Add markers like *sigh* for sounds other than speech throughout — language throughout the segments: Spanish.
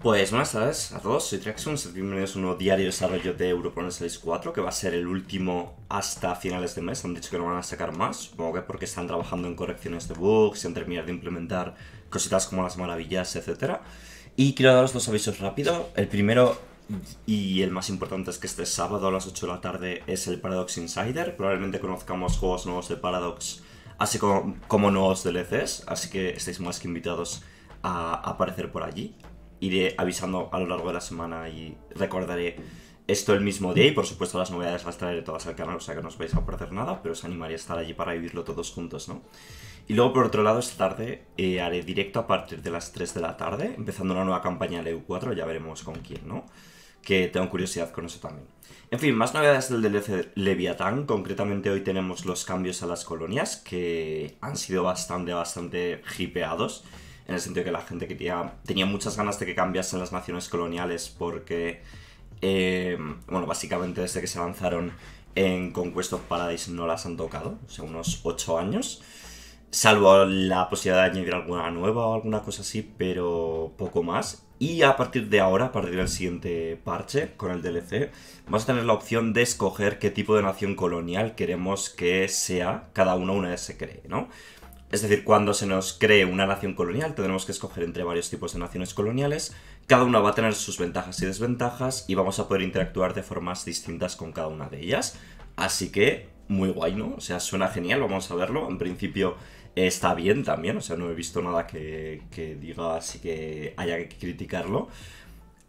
Pues buenas tardes a todos, soy Traxxon, bienvenidos a un nuevo diario desarrollo de euro 64 4, que va a ser el último hasta finales de mes, han dicho que no van a sacar más, supongo que porque están trabajando en correcciones de bugs, han terminado de implementar cositas como las maravillas, etc. Y quiero daros dos avisos rápido, el primero y el más importante es que este sábado a las 8 de la tarde es el Paradox Insider, probablemente conozcamos juegos nuevos de Paradox, así como, como nuevos DLCs, así que estáis más que invitados a aparecer por allí iré avisando a lo largo de la semana y recordaré esto el mismo día y por supuesto las novedades las traeré todas al canal, o sea que no os vais a perder nada, pero os animaría a estar allí para vivirlo todos juntos, ¿no? Y luego por otro lado esta tarde eh, haré directo a partir de las 3 de la tarde, empezando una nueva campaña de EU4, ya veremos con quién, ¿no? Que tengo curiosidad con eso también. En fin, más novedades del DLC Leviatán, concretamente hoy tenemos los cambios a las colonias, que han sido bastante, bastante hipeados en el sentido que la gente quería, tenía muchas ganas de que cambiasen las naciones coloniales porque, eh, bueno, básicamente desde que se lanzaron en Conquest of Paradise no las han tocado, o sea, unos 8 años, salvo la posibilidad de añadir alguna nueva o alguna cosa así, pero poco más. Y a partir de ahora, a partir del siguiente parche con el DLC, vamos a tener la opción de escoger qué tipo de nación colonial queremos que sea cada uno una vez se cree, ¿no? Es decir, cuando se nos cree una nación colonial, tendremos que escoger entre varios tipos de naciones coloniales. Cada una va a tener sus ventajas y desventajas y vamos a poder interactuar de formas distintas con cada una de ellas. Así que, muy guay, ¿no? O sea, suena genial, vamos a verlo. En principio eh, está bien también, o sea, no he visto nada que, que diga así que haya que criticarlo.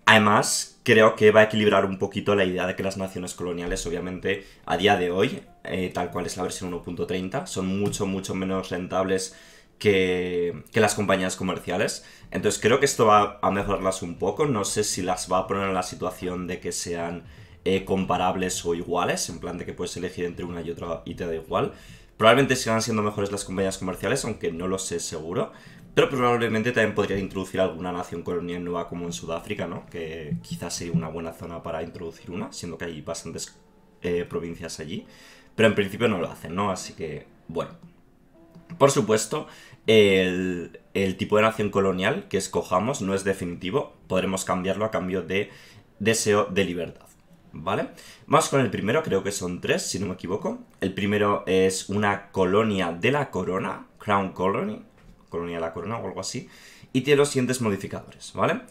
Además, creo que va a equilibrar un poquito la idea de que las naciones coloniales, obviamente, a día de hoy, eh, tal cual es la versión 1.30. Son mucho, mucho menos rentables que, que, las compañías comerciales. Entonces creo que esto va a mejorarlas un poco. No sé si las va a poner en la situación de que sean eh, comparables o iguales, en plan de que puedes elegir entre una y otra y te da igual. Probablemente sigan siendo mejores las compañías comerciales, aunque no lo sé seguro. Pero probablemente también podrían introducir alguna nación colonial nueva como en Sudáfrica, ¿no? Que quizás sería una buena zona para introducir una, siendo que hay bastantes eh, provincias allí pero en principio no lo hacen, ¿no? Así que, bueno. Por supuesto, el, tipo de nación colonial que escojamos no es definitivo, podremos cambiarlo a cambio de deseo de libertad. ¿Vale? Vamos con el primero, creo que son tres, si no me equivoco. El primero es una colonia de la corona, Crown Colony, colonia de la corona o algo así, y tiene los siguientes modificadores, ¿vale?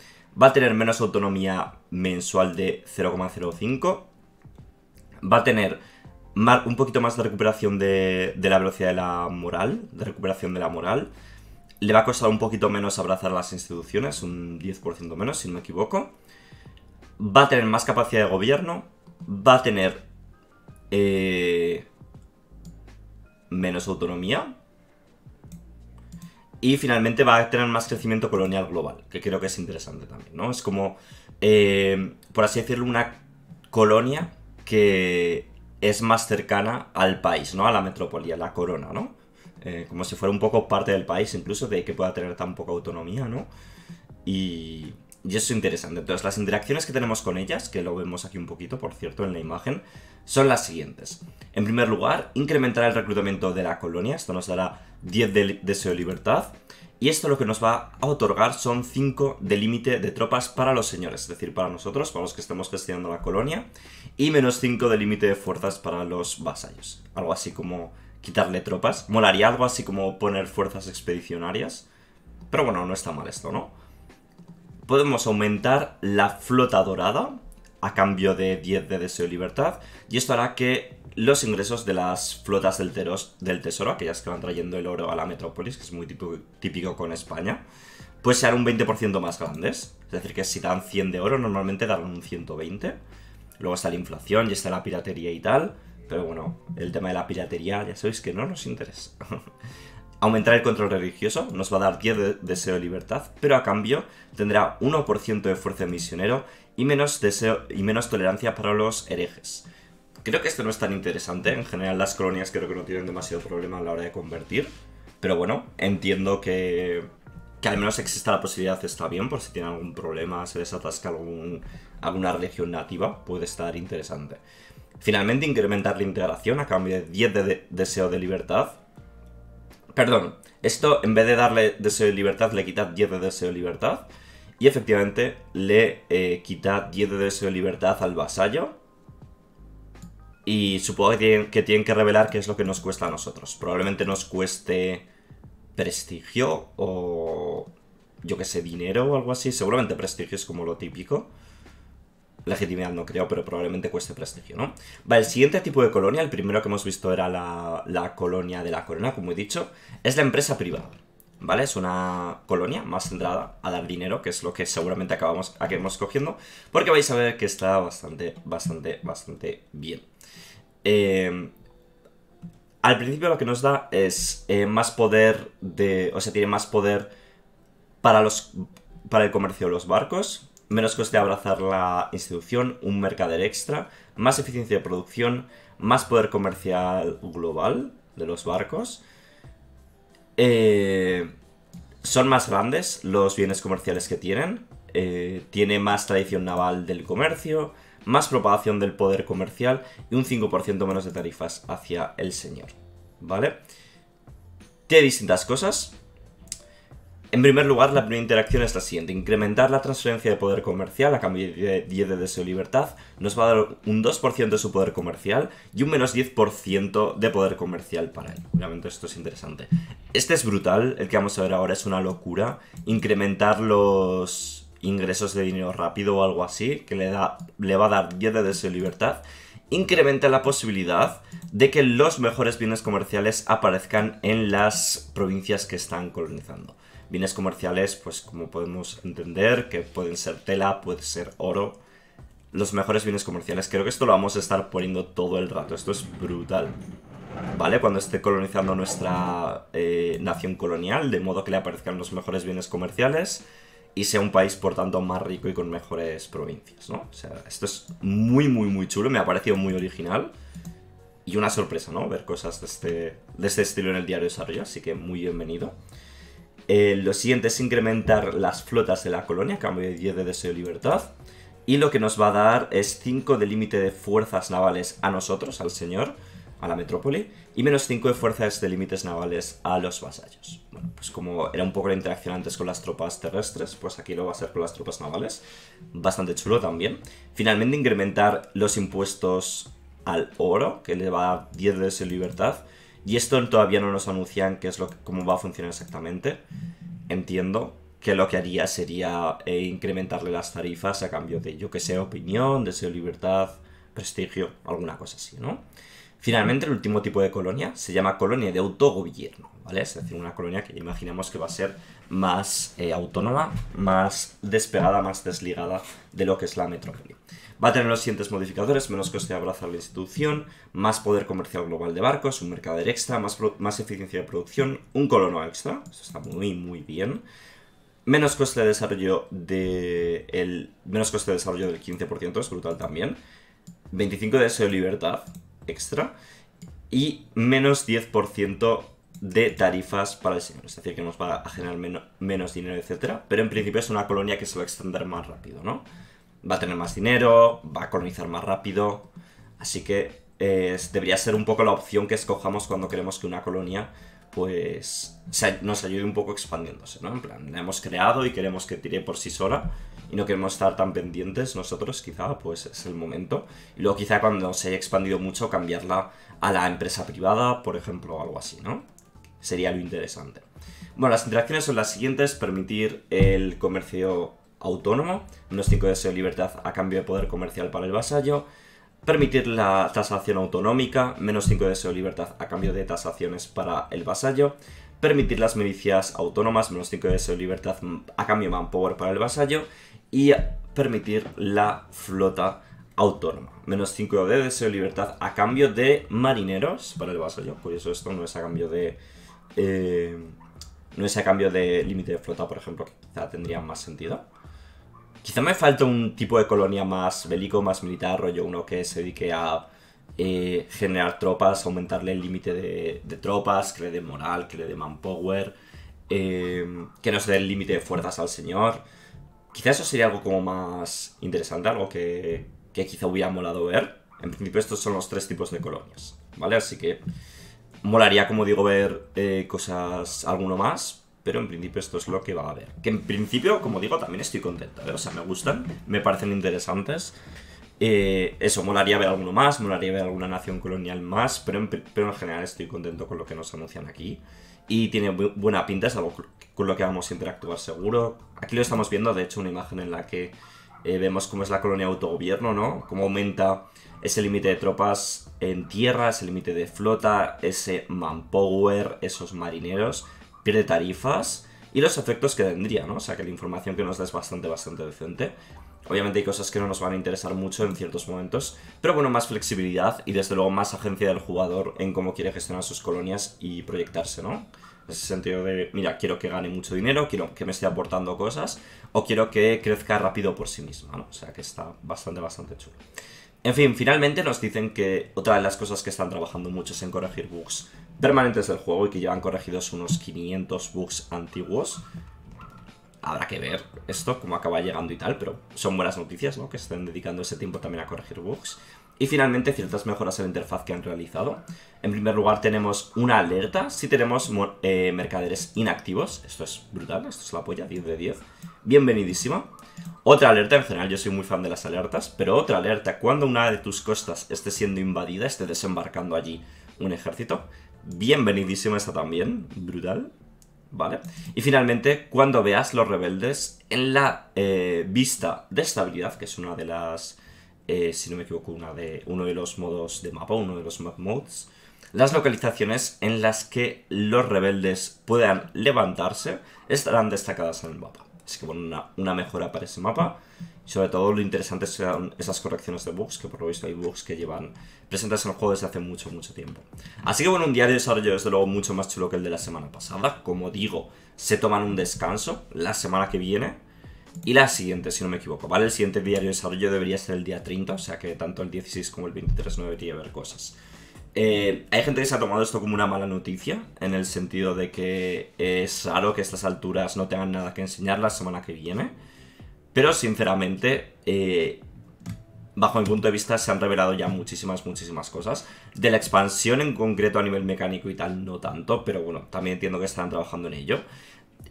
Va a tener menos autonomía mensual de 0,05, va a tener un poquito más de recuperación de, la velocidad de la moral, de recuperación de la moral. Le va a costar un poquito menos abrazar las instituciones, un 10% menos, si no me equivoco. Va a tener más capacidad de gobierno. Va a tener eh, menos autonomía. Y finalmente va a tener más crecimiento colonial global, que creo que es interesante también, ¿no? Es como, eh, por así decirlo, una colonia que es más cercana al país, ¿no? A la metrópoli, a la corona, ¿no? Eh, como si fuera un poco parte del país, incluso de que pueda tener tan poca autonomía, ¿no? Y, y eso es interesante. Entonces, las interacciones que tenemos con ellas, que lo vemos aquí un poquito, por cierto, en la imagen, son las siguientes. En primer lugar, incrementar el reclutamiento de la colonia, esto nos dará 10 de deseo libertad. Y esto lo que nos va a otorgar son 5 de límite de tropas para los señores, es decir, para nosotros, para los que estemos gestionando la colonia, y menos 5 de límite de fuerzas para los vasallos. Algo así como quitarle tropas. Molaría algo así como poner fuerzas expedicionarias. Pero bueno, no está mal esto, ¿no? Podemos aumentar la flota dorada, a cambio de 10 de deseo y libertad, y esto hará que los ingresos de las flotas del, del tesoro, aquellas que van trayendo el oro a la metrópolis, que es muy típico, con España, pues sean un 20% más grandes. Es decir, que si dan 100 de oro, normalmente darán un 120. Luego está la inflación y está la piratería y tal. Pero bueno, el tema de la piratería ya sabéis que no nos interesa. *laughs* Aumentar el control religioso nos va a dar 10 de deseo de libertad, pero a cambio tendrá 1% de fuerza misionero y menos, deseo, y menos tolerancia para los herejes. Creo que esto no es tan interesante, en general las colonias creo que no tienen demasiado problema a la hora de convertir, pero bueno, entiendo que, que al menos exista la posibilidad, está bien, por si tiene algún problema, se les atasca algún, alguna religión nativa, puede estar interesante. Finalmente, incrementar la integración a cambio de 10 de, de deseo de libertad. Perdón, esto en vez de darle deseo de libertad le quita 10 de deseo de libertad. Y efectivamente le eh, quita 10 de deseo libertad al vasallo. Y supongo que tienen, que que revelar qué es lo que nos cuesta a nosotros. Probablemente nos cueste prestigio o yo que sé, dinero o algo así. Seguramente prestigio es como lo típico. Legitimidad no creo, pero probablemente cueste prestigio, ¿no? Va, el siguiente tipo de colonia, el primero que hemos visto era la colonia de la corona, como he dicho, es la empresa privada. ¿vale? Es una colonia más centrada a dar dinero, que es lo que seguramente acabamos, acabemos cogiendo, porque vais a ver que está bastante, bastante, bastante bien. Em, al principio lo que nos da es eh, más poder de... O sea, tiene más poder para, los, para el comercio de los barcos, menos coste de abrazar la institución, un mercader extra, más eficiencia de producción, más poder comercial global de los barcos, eh, son más grandes los bienes comerciales que tienen. Eh, tiene más tradición naval del comercio, más propagación del poder comercial y un 5% menos de tarifas hacia el señor. ¿Vale? Tiene distintas cosas. En primer lugar, la primera interacción es la siguiente. Incrementar la transferencia de poder comercial a cambio de 10 de deseo libertad nos va a dar un 2% de su poder comercial y un menos 10% de poder comercial para él. Obviamente esto es interesante. Este es brutal, el que vamos a ver ahora es una locura. Incrementar los ingresos de dinero rápido o algo así, que le, le va a dar 10 de deseo libertad incrementa la posibilidad de que los mejores bienes comerciales aparezcan en las provincias que están colonizando. Bienes comerciales, pues como podemos entender, que pueden ser tela, puede ser oro. Los mejores bienes comerciales. Creo que esto lo vamos a estar poniendo todo el rato. Esto es brutal. ¿Vale? Cuando esté colonizando nuestra eh, nación colonial, de modo que le aparezcan los mejores bienes comerciales y sea un país, por tanto, más rico y con mejores provincias, ¿no? O sea, esto es muy, muy, muy chulo. Me ha parecido muy original y una sorpresa, ¿no? Ver cosas de este, de este estilo en el diario de desarrollo, así que muy bienvenido. Eh, lo siguiente es incrementar las flotas de la colonia, cambio de 10 de deseo de libertad. Y lo que nos va a dar es 5 de límite de fuerzas navales a nosotros, al señor, a la metrópoli, y menos 5 de fuerzas de límites navales a los vasallos. Bueno, pues como era un poco la interacción antes con las tropas terrestres, pues aquí lo va a ser con las tropas navales. Bastante chulo también. Finalmente, incrementar los impuestos al oro, que le va a dar 10 de deseo de libertad y esto todavía no nos anuncian qué es lo cómo va a funcionar exactamente. Entiendo que lo que haría sería eh, incrementarle las tarifas a cambio de, yo que sé, opinión, deseo libertad, prestigio, alguna cosa así, ¿no? Finalmente, el último tipo de colonia se llama colonia de autogobierno, ¿vale? Es decir, una colonia que imaginamos que va a ser más eh, autónoma, más despegada, más desligada de lo que es la metrópoli. Va a tener los siguientes modificadores, menos coste de abrazar la institución, más poder comercial global de barcos, un mercader extra, más, eficiencia de producción, un colono extra, eso está muy muy bien, menos coste de desarrollo, de menos coste de desarrollo del 15%, es brutal también, 25 de deseo libertad, extra y menos 10% de tarifas para el señor. Es decir, que nos va a generar menos dinero, etcétera. Pero en principio es una colonia que se va a extender más rápido, ¿no? Va a tener más dinero, va a colonizar más rápido. Así que debería ser un poco la opción que escojamos cuando queremos que una colonia pues nos ayude un poco expandiéndose, ¿no? En plan, la hemos creado y queremos que tire por sí sola y no queremos estar tan pendientes nosotros, quizá, pues es el momento. Y luego quizá cuando se haya expandido mucho cambiarla a la empresa privada, por ejemplo, o algo así, ¿no? Sería lo interesante. Bueno, las interacciones son las siguientes, permitir el comercio autónomo, menos 5 de deseo de libertad a cambio de poder comercial para el vasallo, permitir la tasación autonómica, menos 5 de deseo de libertad a cambio de tasaciones para el vasallo, permitir las milicias autónomas, menos 5 de deseo de libertad a cambio de manpower para el vasallo, y permitir la flota autónoma. Menos 5 de deseo de libertad a cambio de marineros. para el vaso, yo. Por eso esto no es a cambio de... Eh, no es a cambio de límite de flota, por ejemplo, quizá tendría más sentido. Quizá me falta un tipo de colonia más bélico, más militar, rollo uno que se dedique a eh, generar tropas, aumentarle el límite de, de, tropas, que le dé moral, que le dé manpower, eh, que no se dé el límite de fuerzas al señor. Quizá eso sería algo como más interesante, algo que, quizá hubiera molado ver. En principio estos son los tres tipos de colonias, ¿vale? Así que molaría, como digo, ver eh, cosas, alguno más, pero en principio esto es lo que va a haber. Que en principio, como digo, también estoy contento, ¿vale? ¿eh? o sea, me gustan, me parecen interesantes. Eh, eso, molaría ver alguno más, molaría ver alguna nación colonial más, pero pero en general estoy contento con lo que nos anuncian aquí y tiene buena pinta, es algo con lo que vamos a interactuar seguro. Aquí lo estamos viendo, de hecho, una imagen en la que eh, vemos cómo es la colonia autogobierno, ¿no? Cómo aumenta ese límite de tropas en tierra, ese límite de flota, ese manpower, esos marineros, pierde tarifas y los efectos que tendría, ¿no? O sea que la información que nos da es bastante, bastante decente. Obviamente hay cosas que no nos van a interesar mucho en ciertos momentos, pero bueno, más flexibilidad y desde luego más agencia del jugador en cómo quiere gestionar sus colonias y proyectarse, ¿no? En ese sentido de, mira, quiero que gane mucho dinero, quiero que me esté aportando cosas, o quiero que crezca rápido por sí misma, ¿no? O sea que está bastante, bastante chulo. En fin, finalmente nos dicen que otra de las cosas que están trabajando mucho es en corregir bugs permanentes del juego y que ya llevan corregidos unos 500 bugs antiguos, habrá que ver esto, cómo acaba llegando y tal, pero son buenas noticias, ¿no? Que estén dedicando ese tiempo también a corregir bugs. Y finalmente, ciertas mejoras en la interfaz que han realizado. En primer lugar, tenemos una alerta si tenemos eh, mercaderes inactivos. Esto es brutal, esto es la polla, 10 de 10. Bienvenidísima. Otra alerta, en general yo soy muy fan de las alertas, pero otra alerta cuando una de tus costas esté siendo invadida, esté desembarcando allí un ejército. Bienvenidísima esta también, brutal. ¿vale? Y finalmente, cuando veas los rebeldes en la eh, vista de estabilidad, que es una de las, eh, si no me equivoco, una de, uno de los modos de mapa, uno de los map modes, las localizaciones en las que los rebeldes puedan levantarse estarán destacadas en el mapa. Así que bueno, una, una mejora para ese mapa sobre todo lo interesante son esas correcciones de bugs, que por lo visto hay bugs que llevan presentes en el juego desde hace mucho, mucho tiempo. Así que bueno, un diario de desarrollo desde luego mucho más chulo que el de la semana pasada. Como digo, se toman un descanso la semana que viene y la siguiente, si no me equivoco, ¿vale? El siguiente diario de desarrollo debería ser el día 30, o sea que tanto el 16 como el 23 no debería haber cosas. Eh, hay gente que se ha tomado esto como una mala noticia, en el sentido de que es raro que a estas alturas no tengan nada que enseñar la semana que viene pero sinceramente, eh, bajo mi punto de vista, se han revelado ya muchísimas, muchísimas cosas. De la expansión en concreto a nivel mecánico y tal, no tanto, pero bueno, también entiendo que están trabajando en ello.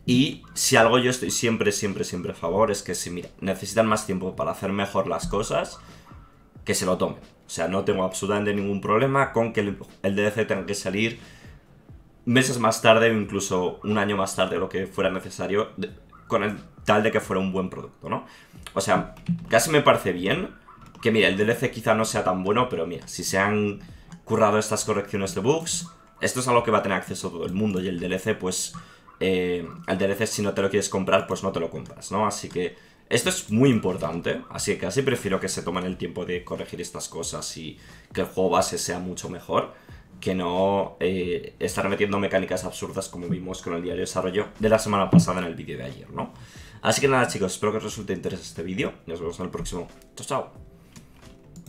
Y si algo yo estoy siempre, siempre, siempre a favor es que si, mira, necesitan más tiempo para hacer mejor las cosas, que se lo tomen. O sea, no tengo absolutamente ningún problema con que el, DDC DLC tenga que salir meses más tarde o incluso un año más tarde, lo que fuera necesario, con el tal de que fuera un buen producto, ¿no? O sea, casi me parece bien que, mira, el DLC quizá no sea tan bueno, pero mira, si se han currado estas correcciones de bugs, esto es algo que va a tener acceso todo el mundo y el DLC, pues, eh, el DLC si no te lo quieres comprar, pues no te lo compras, ¿no? Así que esto es muy importante, así que casi prefiero que se tomen el tiempo de corregir estas cosas y que el juego base sea mucho mejor que no eh, estar metiendo mecánicas absurdas como vimos con el diario de desarrollo de la semana pasada en el vídeo de ayer, ¿no? Así que nada chicos, espero que os resulte interesante este vídeo nos vemos en el próximo. Chao, chao.